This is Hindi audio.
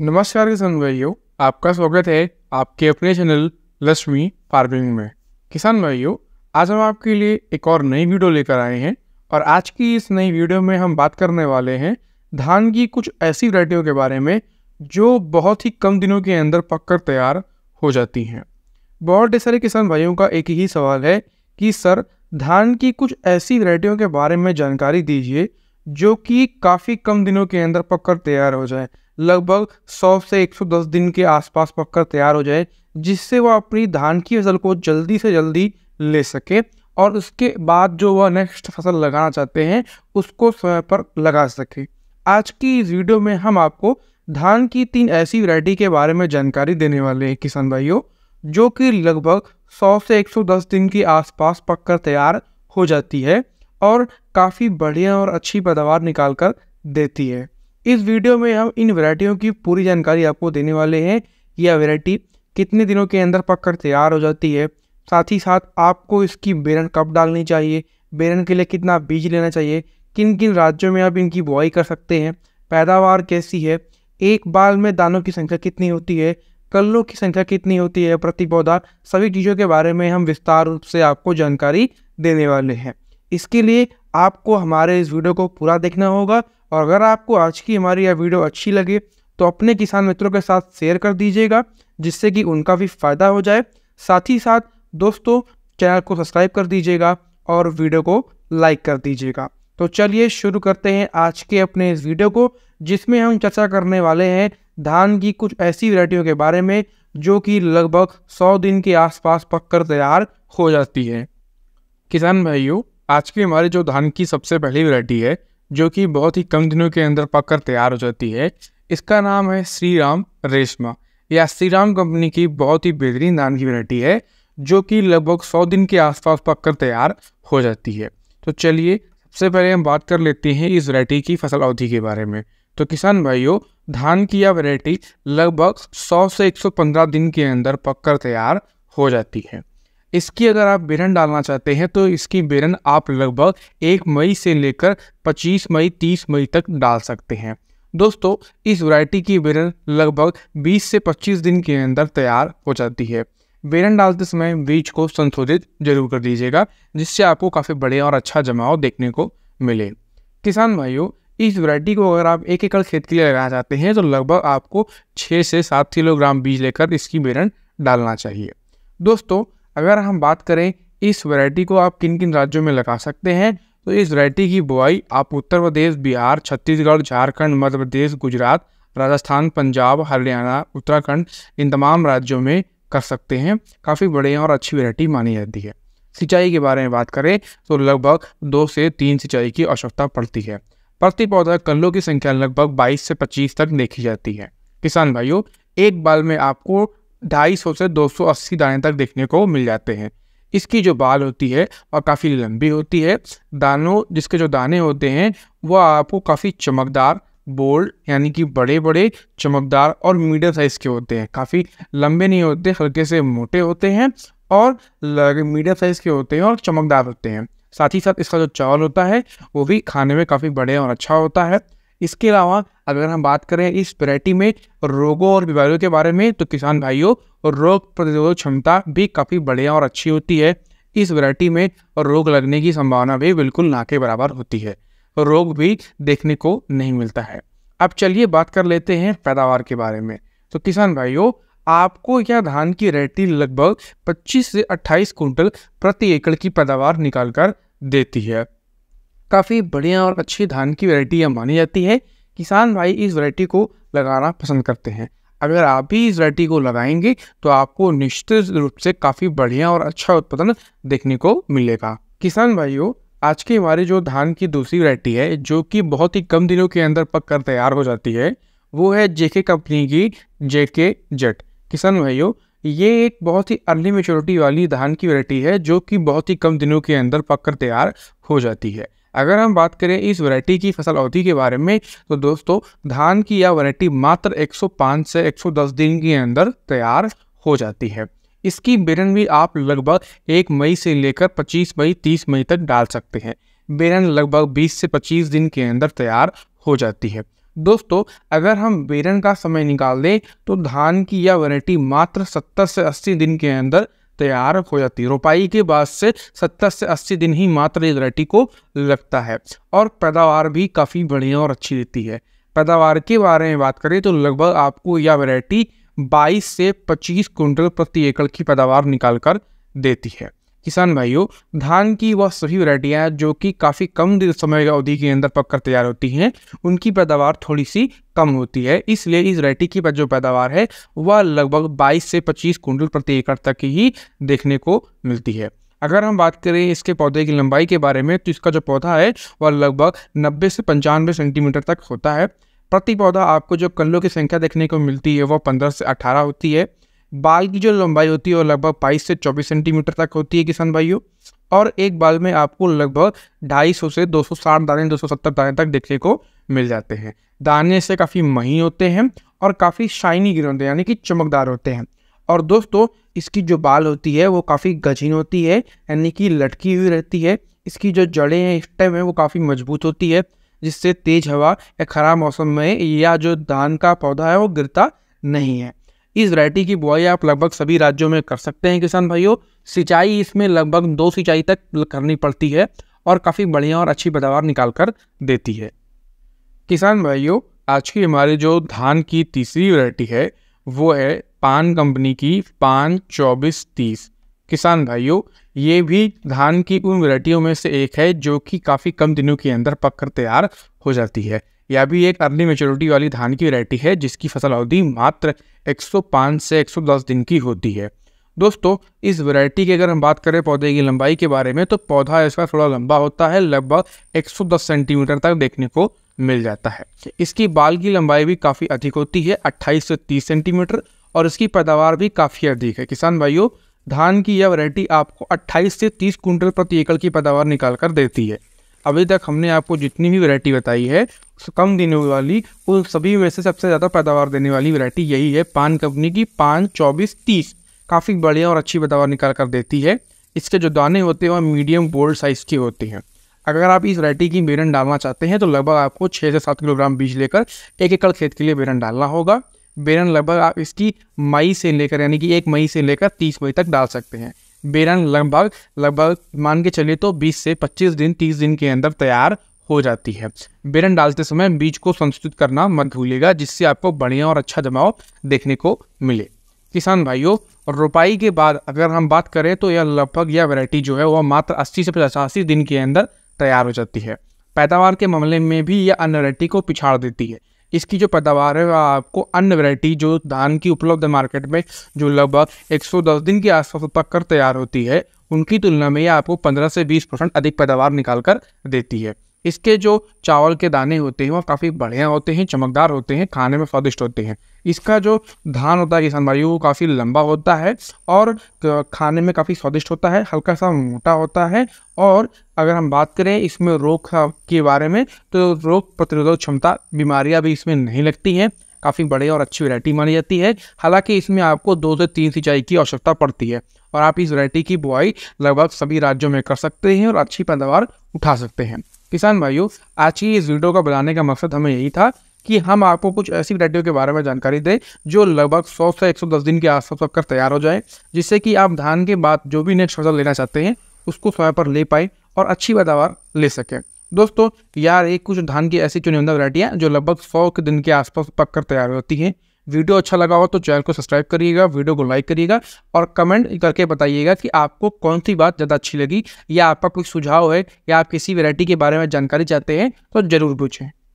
नमस्कार किसान भाइयों आपका स्वागत है आपके अपने चैनल लक्ष्मी फार्मिंग में किसान भाइयों आज हम आपके लिए एक और नई वीडियो लेकर आए हैं और आज की इस नई वीडियो में हम बात करने वाले हैं धान की कुछ ऐसी वरायटियों के बारे में जो बहुत ही कम दिनों के अंदर पककर तैयार हो जाती हैं बहुत सारे किसान भाइयों का एक ही सवाल है कि सर धान की कुछ ऐसी वरायटियों के बारे में जानकारी दीजिए जो कि काफ़ी कम दिनों के अंदर पककर तैयार हो जाए लगभग 100 से 110 दिन के आसपास पककर तैयार हो जाए जिससे वह अपनी धान की फसल को जल्दी से जल्दी ले सके और उसके बाद जो वह नेक्स्ट फसल लगाना चाहते हैं उसको समय पर लगा सके आज की इस वीडियो में हम आपको धान की तीन ऐसी वैरायटी के बारे में जानकारी देने वाले हैं किसान भाइयों जो कि लगभग 100 से 110 दिन के आसपास पककर तैयार हो जाती है और काफ़ी बढ़िया और अच्छी पैदावार निकाल कर देती है इस वीडियो में हम इन वैरायटियों की पूरी जानकारी आपको देने वाले हैं यह वैरायटी कितने दिनों के अंदर पककर तैयार हो जाती है साथ ही साथ आपको इसकी बेरन कब डालनी चाहिए बेरन के लिए कितना बीज लेना चाहिए किन किन राज्यों में आप इनकी बुआई कर सकते हैं पैदावार कैसी है एक बाल में दानों की संख्या कितनी होती है कल्लों की संख्या कितनी होती है प्रति पौधा सभी चीज़ों के बारे में हम विस्तार रूप से आपको जानकारी देने वाले हैं इसके लिए आपको हमारे इस वीडियो को पूरा देखना होगा और अगर आपको आज की हमारी यह वीडियो अच्छी लगे तो अपने किसान मित्रों के साथ शेयर कर दीजिएगा जिससे कि उनका भी फ़ायदा हो जाए साथ ही साथ दोस्तों चैनल को सब्सक्राइब कर दीजिएगा और वीडियो को लाइक कर दीजिएगा तो चलिए शुरू करते हैं आज के अपने इस वीडियो को जिसमें हम चर्चा करने वाले हैं धान की कुछ ऐसी वैरायटियों के बारे में जो कि लगभग 100 दिन के आसपास पककर तैयार हो जाती है किसान भाइयों आज की हमारी जो धान की सबसे पहली वैरायटी है जो कि बहुत ही कम दिनों के अंदर पककर तैयार हो जाती है इसका नाम है श्री राम रेशमा या श्री राम कंपनी की बहुत ही बेहतरीन धान की वैरायटी है जो कि लगभग सौ दिन के आसपास पककर तैयार हो जाती है तो चलिए सबसे पहले हम बात कर लेते हैं इस वैरायटी की फसल अवधि के बारे में तो किसान भाइयों धान की यह वैरायटी लगभग 100 से 115 दिन के अंदर पककर तैयार हो जाती है इसकी अगर आप बेरन डालना चाहते हैं तो इसकी बेरन आप लगभग एक मई से लेकर 25 मई 30 मई तक डाल सकते हैं दोस्तों इस वैरायटी की बेरन लगभग 20 से 25 दिन के अंदर तैयार हो जाती है बेरन डालते समय बीज को संशोधित जरूर कर दीजिएगा जिससे आपको काफ़ी बड़े और अच्छा जमाव देखने को मिले किसान भाइयों इस वैरायटी को अगर आप एक एकड़ खेत के लिए लगाना चाहते हैं तो लगभग आपको छः से सात किलोग्राम बीज लेकर इसकी बेरन डालना चाहिए दोस्तों अगर हम बात करें इस वैरायटी को आप किन किन राज्यों में लगा सकते हैं तो इस वैरायटी की बुआई आप उत्तर प्रदेश बिहार छत्तीसगढ़ झारखंड मध्य प्रदेश गुजरात राजस्थान पंजाब हरियाणा उत्तराखंड इन तमाम राज्यों में कर सकते हैं काफ़ी बड़े और अच्छी वैरायटी मानी जाती है सिंचाई के बारे में बात करें तो लगभग दो से तीन सिंचाई की आवश्यकता पड़ती है प्रति पौधा कल्लों की संख्या लगभग 22 से 25 तक देखी जाती है किसान भाइयों एक बाल में आपको ढाई सौ से दो सौ अस्सी दाने तक देखने को मिल जाते हैं इसकी जो बाल होती है वह काफ़ी लंबी होती है दानों जिसके जो दाने होते हैं वह आपको काफ़ी चमकदार बोल्ड यानी कि बड़े बड़े चमकदार और मीडियम साइज़ के होते हैं काफ़ी लंबे नहीं होते हल्के से मोटे होते हैं और मीडियम साइज़ के होते हैं और चमकदार होते हैं साथ ही साथ इसका जो चावल होता है वो भी खाने में काफ़ी बड़े और अच्छा होता है इसके अलावा अगर हम बात करें इस वैरायटी में रोगों और बीमारियों के बारे में तो किसान भाइयों रोग प्रतिरोधक क्षमता भी काफ़ी बढ़िया और अच्छी होती है इस वैरायटी में रोग लगने की संभावना भी बिल्कुल ना के बराबर होती है रोग भी देखने को नहीं मिलता है अब चलिए बात कर लेते हैं पैदावार के बारे में तो किसान भाइयों आपको यह धान की रेटी लगभग 25 से 28 कुंटल प्रति एकड़ की पैदावार निकालकर देती है काफ़ी बढ़िया और अच्छी धान की वैरायटी यह मानी जाती है किसान भाई इस वैरायटी को लगाना पसंद करते हैं अगर आप भी इस वैरायटी को लगाएंगे तो आपको निश्चित रूप से काफ़ी बढ़िया और अच्छा उत्पादन देखने को मिलेगा किसान भाइयों आज की हमारी जो धान की दूसरी वैरायटी है जो कि बहुत ही कम दिनों के अंदर पक कर तैयार हो जाती है वो है जेके कंपनी की जेके जेट किसान भाइयों ये एक बहुत ही अर्ली मेच्योरिटी वाली धान की वैरायटी है जो कि बहुत ही कम दिनों के अंदर पक कर तैयार हो जाती है अगर हम बात करें इस वरायटी की फसल अवधि के बारे में तो दोस्तों धान की यह वरायटी मात्र 105 से 110 दिन के अंदर तैयार हो जाती है इसकी बेरन भी आप लगभग एक मई से लेकर 25 मई 30 मई तक डाल सकते हैं बेरन लगभग 20 से 25 दिन के अंदर तैयार हो जाती है दोस्तों अगर हम बेरन का समय निकाल दें तो धान की यह वरायटी मात्र 70 से 80 दिन के अंदर तैयार हो जाती है रोपाई के बाद से सत्तर से अस्सी दिन ही मात्र वरायटी को लगता है और पैदावार भी काफ़ी बढ़िया और अच्छी देती है पैदावार के बारे में बात करें तो लगभग आपको यह वरायटी 22 से 25 कुंटल प्रति एकड़ की पैदावार निकाल कर देती है किसान भाइयों धान की वह सभी वरायटियाँ जो कि काफ़ी कम समय अवधि के अंदर पककर तैयार होती हैं उनकी पैदावार थोड़ी सी कम होती है इसलिए इस वरायटी की जो पैदावार है वह लगभग 22 से 25 कुंटल प्रति एकड़ तक ही देखने को मिलती है अगर हम बात करें इसके पौधे की लंबाई के बारे में तो इसका जो पौधा है वह लगभग नब्बे से पंचानवे सेंटीमीटर तक होता है प्रति पौधा आपको जो कल्लों की संख्या देखने को मिलती है वह पंद्रह से अठारह होती है बाल की जो लंबाई होती है वो लगभग बाईस से चौबीस सेंटीमीटर तक होती है किसान भाइयों और एक बाल में आपको लगभग ढाई सौ से दो सौ साठ दाने दो सौ सत्तर दाने तक देखने को मिल जाते हैं दाने से काफ़ी महीन होते हैं और काफ़ी शाइनी ग्रीन होते हैं यानी कि चमकदार होते हैं और दोस्तों इसकी जो बाल होती है वो काफ़ी गजीन होती है यानी कि लटकी हुई रहती है इसकी जो जड़ें हैं स्टेम है वो काफ़ी मजबूत होती है जिससे तेज़ हवा या ख़राब मौसम में या जो धान का पौधा है वो गिरता नहीं है इस वैरायटी की बुआई आप लगभग सभी राज्यों में कर सकते हैं किसान भाइयों सिंचाई इसमें लगभग दो सिंचाई तक करनी पड़ती है और काफ़ी बढ़िया और अच्छी पैदावार निकाल कर देती है किसान भाइयों आज की हमारी जो धान की तीसरी वरायटी है वो है पान कंपनी की पान चौबीस तीस किसान भाइयों ये भी धान की उन वरायटियों में से एक है जो कि काफ़ी कम दिनों के अंदर पककर तैयार हो जाती है यह भी एक अर्ली मेचोरिटी वाली धान की वैरायटी है जिसकी फसल अवधि मात्र 105 से 110 दिन की होती है दोस्तों इस वैरायटी की अगर हम बात करें पौधे की लंबाई के बारे में तो पौधा इसका थोड़ा लंबा होता है लगभग 110 सेंटीमीटर तक देखने को मिल जाता है इसकी बाल की लंबाई भी काफ़ी अधिक होती है अट्ठाईस से तीस सेंटीमीटर और इसकी पैदावार भी काफ़ी अधिक है किसान भाइयों धान की यह वरायटी आपको अट्ठाईस से तीस क्विंटल प्रति एकड़ की पैदावार निकाल कर देती है अभी तक हमने आपको जितनी भी वैरायटी बताई है कम देने वाली उन सभी में से सबसे ज़्यादा पैदावार देने वाली वैरायटी यही है पान कंपनी की पान चौबीस तीस काफ़ी बढ़िया और अच्छी पैदावार निकाल कर देती है इसके जो दाने होते हैं वह मीडियम बोल्ड साइज़ के होते हैं अगर आप इस वैरायटी की बेरन डालना चाहते हैं तो लगभग आपको छः से सात किलोग्राम बीज लेकर एक एकड़ खेत के लिए बेरन डालना होगा बेरन लगभग आप इसकी मई से लेकर यानी कि एक मई से लेकर तीस मई तक डाल सकते हैं बेरन लगभग लगभग मान के चलिए तो 20 से 25 दिन 30 दिन के अंदर तैयार हो जाती है बेरन डालते समय बीज को संस्कृत करना मत भूलिएगा जिससे आपको बढ़िया और अच्छा जमाव देखने को मिले किसान भाइयों रोपाई के बाद अगर हम बात करें तो यह लगभग यह वैरायटी जो है वह मात्र 80 से पचासी दिन के अंदर तैयार हो जाती है पैदावार के मामले में भी यह अन्य वैरायटी को पिछाड़ देती है इसकी जो पैदावार है वह आपको अन्य वैरायटी जो धान की उपलब्ध मार्केट में जो लगभग 110 दिन के आसपास कर तैयार होती है उनकी तुलना में यह आपको 15 से 20 परसेंट अधिक पैदावार निकाल कर देती है इसके जो चावल के दाने होते हैं वह काफ़ी बढ़िया होते हैं चमकदार होते हैं खाने में स्वादिष्ट होते हैं इसका जो धान होता है किसान भाई वो काफ़ी लंबा होता है और खाने में काफ़ी स्वादिष्ट होता है हल्का सा मोटा होता है और अगर हम बात करें इसमें रोग के बारे में तो रोग प्रतिरोधक क्षमता बीमारियां भी इसमें नहीं लगती हैं काफ़ी बड़े और अच्छी वैरायटी मानी जाती है हालांकि इसमें आपको दो से तीन सिंचाई की आवश्यकता पड़ती है और आप इस वैरायटी की बुआई लगभग सभी राज्यों में कर सकते हैं और अच्छी पैदावार उठा सकते हैं किसान भाइयों आज की इस वीडियो को बनाने का मकसद हमें यही था कि हम आपको कुछ ऐसी वरायटियों के बारे में जानकारी दें जो लगभग सौ से एक सौ दस दिन के आसपास आपका तैयार हो जाए जिससे कि आप धान के बाद जो भी नेक्स्ट फसल लेना चाहते हैं उसको समय पर ले पाए और अच्छी पैदावार ले सकें दोस्तों यार एक कुछ धान की ऐसी चुनिंदा वरायटियाँ जो लगभग सौ के दिन के आसपास पककर तैयार होती हैं वीडियो अच्छा लगा हो तो चैनल को सब्सक्राइब करिएगा वीडियो को लाइक करिएगा और कमेंट करके बताइएगा कि आपको कौन सी बात ज़्यादा अच्छी लगी या आपका कोई सुझाव है या आप किसी वैरायटी के बारे में जानकारी चाहते हैं तो ज़रूर पूछें